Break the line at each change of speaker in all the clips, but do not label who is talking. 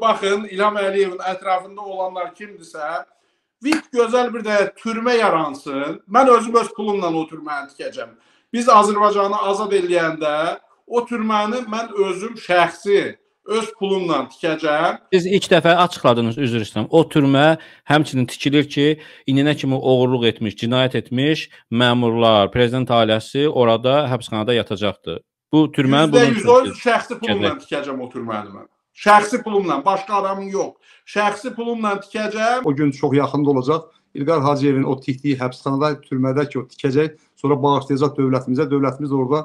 baxın İlham Əliyevin ətrafında olanlar kimdirsə, vit gözəl bir də türmə yaransın. Mən özüm öz pulumla o türməni tikəcəm. Biz Azərbaycanı azad eləyəndə o türməni mən özüm şəxsi öz pulumla tikəcəm. Siz ilk dəfə açıqladınız, üzr istəyirəm. O türmə həmçinin tikilir ki, indinə kimi oğurluq etmiş, cinayət etmiş məmurlar, prezident ailəsi orada həbsxanada yatacaqdı. Bu türməni bunun üçün şəxsi pulumla tikəcəm o türməni mən. Şəxsi pulumla, başqa adamın yox. Şəxsi pulumla tikəcəm. O gün çox yaxında olacaq. İlqar Hacıyevin o tikdiyi həbsxanada, türmədə ki, o tikəcək, sonra bağışlayacaq dövlətimizə. Dövlətimiz orada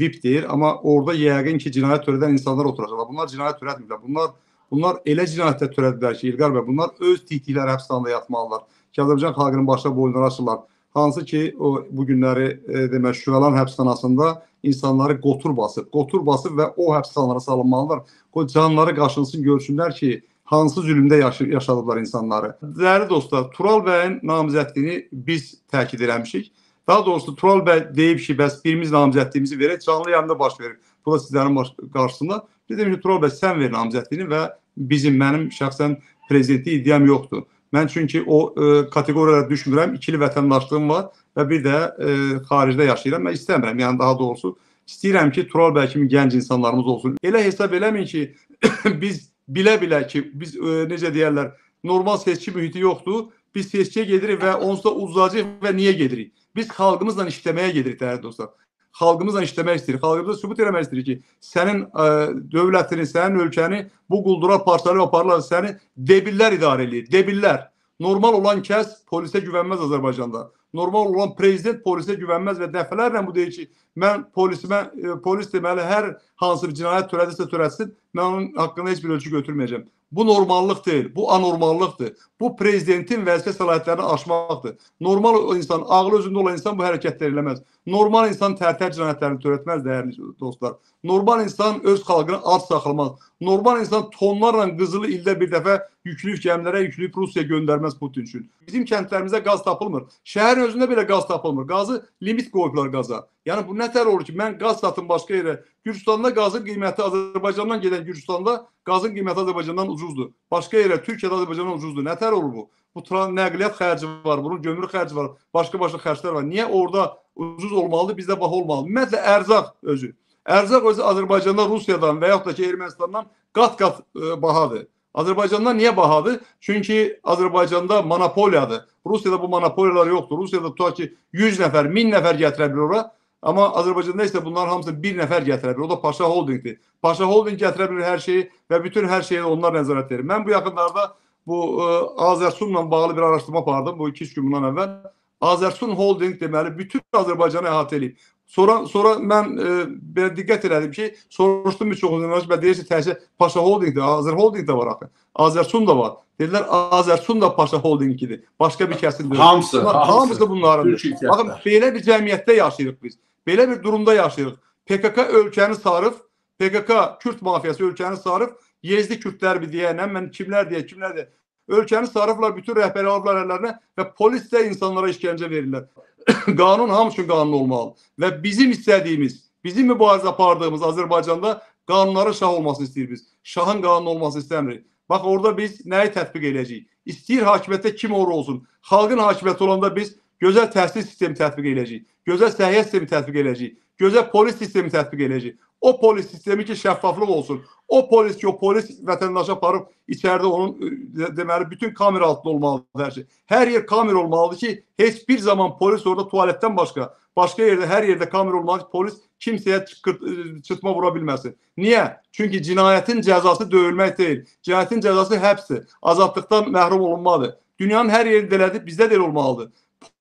VIP deyir, amma orada yəqin ki, cinayət törədən insanlar oturacaqlar. Bunlar cinayət törətmirlər. Bunlar bunlar elə cinayətdə törədiblər ki, İlqar bəy, bunlar öz tikdikləri həbsxanada yatmalılar. Ki Azərbaycan xalqının başına boynları açırlar. Hansı ki, o bu günləri e, demək Şüalan həbsxanasında insanları qotur basıb, qotur basıb və o həbsxanalara salınmalılar. O canları qaşınsın, görsünlər ki, hansı zülmdə yaşadıblar insanları. Dəyərli dostlar, Tural bəyin namizədliyini biz təkid eləmişik. Daha doğrusu Tural bəy deyib ki, bəs birimiz namizədliyimizi verək, canlı yayında baş verir. Bu da sizlərin qarşısında. Biz demişik, Tural bəy sən ver namizədliyini və bizim, mənim şəxsən prezidentli iddiam yoxdur. Mən çünki o ə, e, kateqoriyalara düşmürəm. İkili vətəndaşlığım var və bir də ə, e, xaricdə yaşayıram. Mən istəmirəm, yəni daha doğrusu istəyirəm ki, Tural bəy kimi gənc insanlarımız olsun. Elə hesab eləməyin ki, biz bilə-bilə ki, biz ə, e, necə deyirlər, normal seçki mühiti yoxdur. Biz seçkiyə gedirik və onsuz da uzayacaq və niyə gedirik? Biz xalqımızla işləməyə gedirik dəyərli dostlar xalqımızla işləmək istəyir, xalqımıza sübut eləmək istəyir ki, sənin ə, e, dövlətini, sənin ölkəni bu quldura parçalayıb aparırlar, səni debillər idarə eləyir, debillər. Normal olan kəs polisə güvənməz Azərbaycanda. Normal olan prezident polisə güvənməz və dəfələrlə bu deyir ki, mən polisimə e, polis deməli hər hansı bir cinayət törədirsə törətsin, mən onun haqqında heç bir ölçü götürməyəcəm. Bu normallık değil, bu anormallıktır. Bu prezidentin vəzifə səlahiyyətlərini aşmaqdır. Normal insan, ağlı özündə olan insan bu hərəkətləri eləməz. Normal insan tərtər cinayətlərini törətməz dəyərli dostlar. Normal insan öz xalqını ac saxlamaz normal insan tonlarla qızılı ildə bir dəfə yükləyib gəmilərə yükləyib Rusiyaya göndərməz Putin üçün. Bizim kəndlərimizdə qaz tapılmır. Şəhərin özündə belə qaz tapılmır. Qazı limit qoyublar qaza. Yəni bu nə tər olur ki, mən qaz satım başqa yerə. Gürcüstanda qazın qiyməti Azərbaycandan gedən Gürcüstanda qazın qiyməti Azərbaycandan ucuzdur. Başqa yerə Türkiyədə Azərbaycandan ucuzdur. Nə tər olur bu? Bu nəqliyyat xərci var, bunun gömrük xərci var, başqa-başqa xərclər var. Niyə orada ucuz olmalıdır, bizdə baha olmalıdır? Ümumiyyətlə ərzaq özü Ərzaq özü Azərbaycanda Rusiyadan və yaxud da ki Ermənistandan qat-qat e, bahadır. Azərbaycanda niyə bahadır? Çünki Azərbaycanda monopoliyadır. Rusiyada bu monopoliyalar yoxdur. Rusiyada tutaq ki 100 nəfər, 1000 nəfər gətirə bilir ora. Amma Azərbaycanda isə bunların hamısı bir nəfər gətirə bilir. O da Paşa Holdingdir. Paşa Holding gətirə bilir hər şeyi və bütün hər şeyə onlar nəzarət edir. Mən bu yaxınlarda bu ə, e, Azərsunla bağlı bir araşdırma apardım bu 2-3 gün bundan əvvəl. Azərsun Holding deməli bütün Azərbaycanı əhatə eləyib. Sonra sonra mən e, belə diqqət elədim ki, soruşdum bir çoxundan, məsələn, deyirsə təkcə Paşa Holdingdə, Azər Holding də var axı. Azərsun da var. Dedilər Azərsun da Paşa Holdingidir. Başqa bir kəsim deyil. Hamısı, bunlar, hamısı, hamısı bunlarındır. Baxın, belə bir cəmiyyətdə yaşayırıq biz. Belə bir durumda yaşayırıq. PKK ölkəni sarıb, PKK Kürd mafiyası ölkəni sarıb, Yezdi Kürdlərmi deyənə, mən kimlər deyə, kimlər deyə. Ölkəni sarıblar, bütün rəhbəri alırlar əllərinə və polis də insanlara işgəncə verirlər. qanun hamı üçün qanun olmalıdır. Və bizim istədiyimiz, bizim mübarizə apardığımız Azərbaycanda qanunların şah olmasını istəyirik biz. Şahın qanun olmasını istəmirik. Bax orada biz nəyi tətbiq edəcəyik? İstəyir hakimiyyətdə kim olur olsun. Xalqın hakimiyyəti olanda biz gözəl təhsil sistemi tətbiq edəcəyik, gözəl səhiyyə sistemi tətbiq edəcəyik, gözəl polis sistemi tətbiq edəcəyik. O polis sistemi ki, şəffaflıq olsun. O polis ki, o polis vətəndaşa aparıb içəridə onun e, deməli bütün kamera altında olmalıdır hər şey. Hər yer kamera olmalıdır ki, heç bir zaman polis orada tualetdən başqa, başqa yerdə hər yerdə kamera olmalıdır ki, polis kimsəyə çıtma e, vura bilməsin. Niyə? Çünki cinayətin cəzası döyülmək deyil. Cinayətin cəzası həbsdir. Azadlıqdan məhrum olunmadır. Dünyanın hər yerində elədir, bizdə də elə olmalıdır.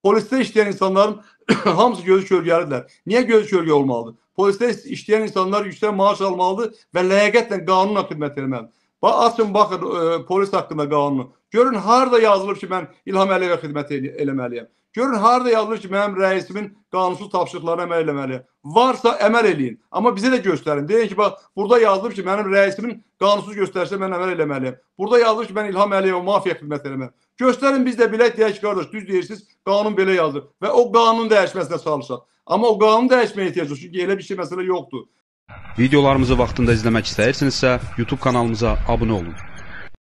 Poliste işleyen insanların hamısı göz kölgəlidirlər. Niyə göz kölgə olmalıdır? Poliste işleyen insanlar yüksək maaş almalıdır və ləyaqətlə qanunla xidmət etməlidir. Bax, açın, baxın e, polis hakkında kanunu Görün, harada yazılır ki, ben İlham Əliyevə xidmət el eləməliyəm. Görün harada yazılır ki mənim rəisimin qanunsuz tapşırıqlarına əməl eləməli. Varsa əməl eləyin. Amma bizə də göstərin. Deyin ki, bax, burada yazılıb ki, mənim rəisimin qanunsuz göstərsə mən əməl eləməliyəm. Burada yazılıb ki, mən İlham Əliyevə mafiya xidmət eləməliyəm. Göstərin biz də bilək deyək qardaş, düz deyirsiniz, qanun belə yazılır və o qanun dəyişməsinə çalışaq. Amma o qanun dəyişməyə ehtiyac yox, çünki elə bir şey məsələ yoxdur. Videolarımızı vaxtında izləmək istəyirsinizsə, YouTube kanalımıza abunə olun.